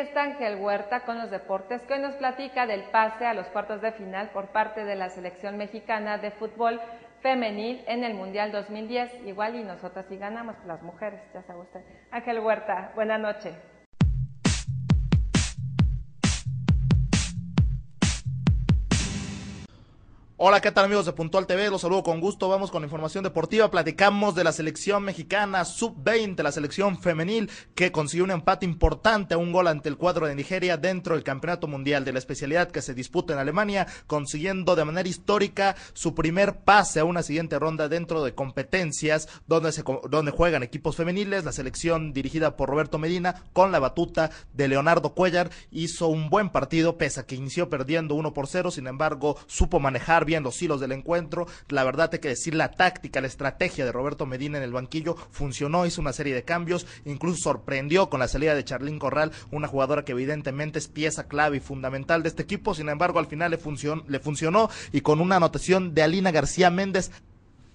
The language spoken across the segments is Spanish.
Está Ángel Huerta con los deportes, que hoy nos platica del pase a los cuartos de final por parte de la selección mexicana de fútbol femenil en el Mundial 2010. Igual y nosotras sí ganamos, las mujeres, ya sabe usted. Ángel Huerta, buena noche. Hola, ¿qué tal amigos de Puntual TV? Los saludo con gusto. Vamos con información deportiva. Platicamos de la selección mexicana sub-20, la selección femenil, que consiguió un empate importante, a un gol ante el cuadro de Nigeria dentro del Campeonato Mundial de la especialidad que se disputa en Alemania, consiguiendo de manera histórica su primer pase a una siguiente ronda dentro de competencias donde, se, donde juegan equipos femeniles. La selección dirigida por Roberto Medina con la batuta de Leonardo Cuellar hizo un buen partido, pese a que inició perdiendo 1 por 0, sin embargo supo manejar en los hilos del encuentro. La verdad hay que decir, la táctica, la estrategia de Roberto Medina en el banquillo funcionó, hizo una serie de cambios, incluso sorprendió con la salida de Charlín Corral, una jugadora que evidentemente es pieza clave y fundamental de este equipo. Sin embargo, al final le, funcionó, le funcionó y con una anotación de Alina García Méndez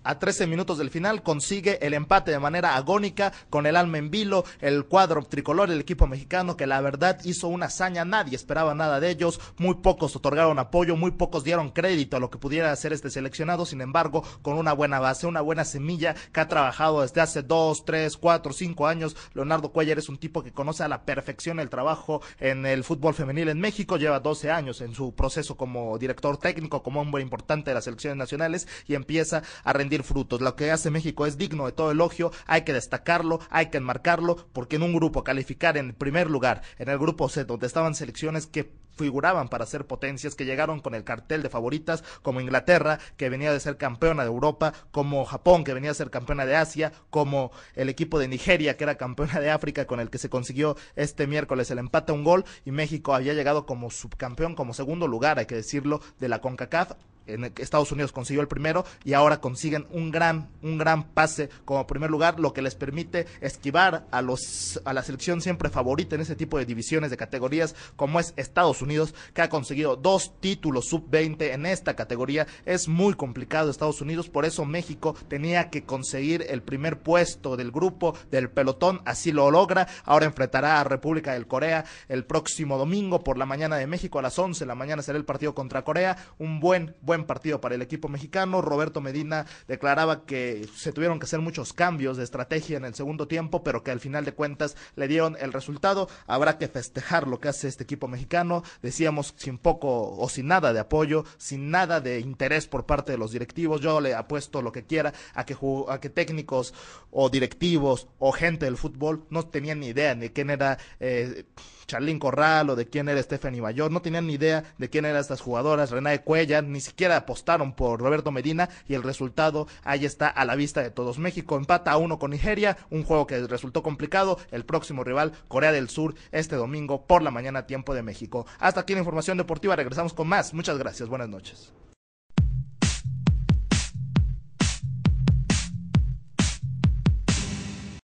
a 13 minutos del final consigue el empate de manera agónica con el alma en vilo, el cuadro tricolor, el equipo mexicano que la verdad hizo una hazaña, nadie esperaba nada de ellos, muy pocos otorgaron apoyo, muy pocos dieron crédito a lo que pudiera hacer este seleccionado, sin embargo, con una buena base, una buena semilla que ha trabajado desde hace 2, 3, 4, 5 años, Leonardo Cuellar es un tipo que conoce a la perfección el trabajo en el fútbol femenil en México, lleva 12 años en su proceso como director técnico, como hombre importante de las selecciones nacionales y empieza a rendir frutos. Lo que hace México es digno de todo elogio, hay que destacarlo, hay que enmarcarlo, porque en un grupo calificar en primer lugar, en el grupo C, donde estaban selecciones que figuraban para ser potencias que llegaron con el cartel de favoritas como Inglaterra, que venía de ser campeona de Europa, como Japón, que venía de ser campeona de Asia, como el equipo de Nigeria, que era campeona de África, con el que se consiguió este miércoles el empate a un gol, y México había llegado como subcampeón, como segundo lugar, hay que decirlo, de la CONCACAF. En Estados Unidos consiguió el primero y ahora consiguen un gran, un gran pase como primer lugar, lo que les permite esquivar a los a la selección siempre favorita en ese tipo de divisiones de categorías como es Estados Unidos Unidos, que ha conseguido dos títulos sub-20 en esta categoría. Es muy complicado Estados Unidos, por eso México tenía que conseguir el primer puesto del grupo, del pelotón, así lo logra. Ahora enfrentará a República del Corea el próximo domingo por la mañana de México a las 11 de la mañana será el partido contra Corea. Un buen, buen partido para el equipo mexicano. Roberto Medina declaraba que se tuvieron que hacer muchos cambios de estrategia en el segundo tiempo, pero que al final de cuentas le dieron el resultado. Habrá que festejar lo que hace este equipo mexicano, decíamos, sin poco o sin nada de apoyo, sin nada de interés por parte de los directivos. Yo le apuesto lo que quiera a que, a que técnicos o directivos o gente del fútbol no tenían ni idea de quién era... Eh, Charlín Corral o de quién era Stephanie Mayor, no tenían ni idea de quién eran estas jugadoras, Renae Cuella, ni siquiera apostaron por Roberto Medina y el resultado ahí está a la vista de todos. México empata a uno con Nigeria, un juego que resultó complicado, el próximo rival Corea del Sur este domingo por la mañana tiempo de México. Hasta aquí la información deportiva. Regresamos con más. Muchas gracias. Buenas noches.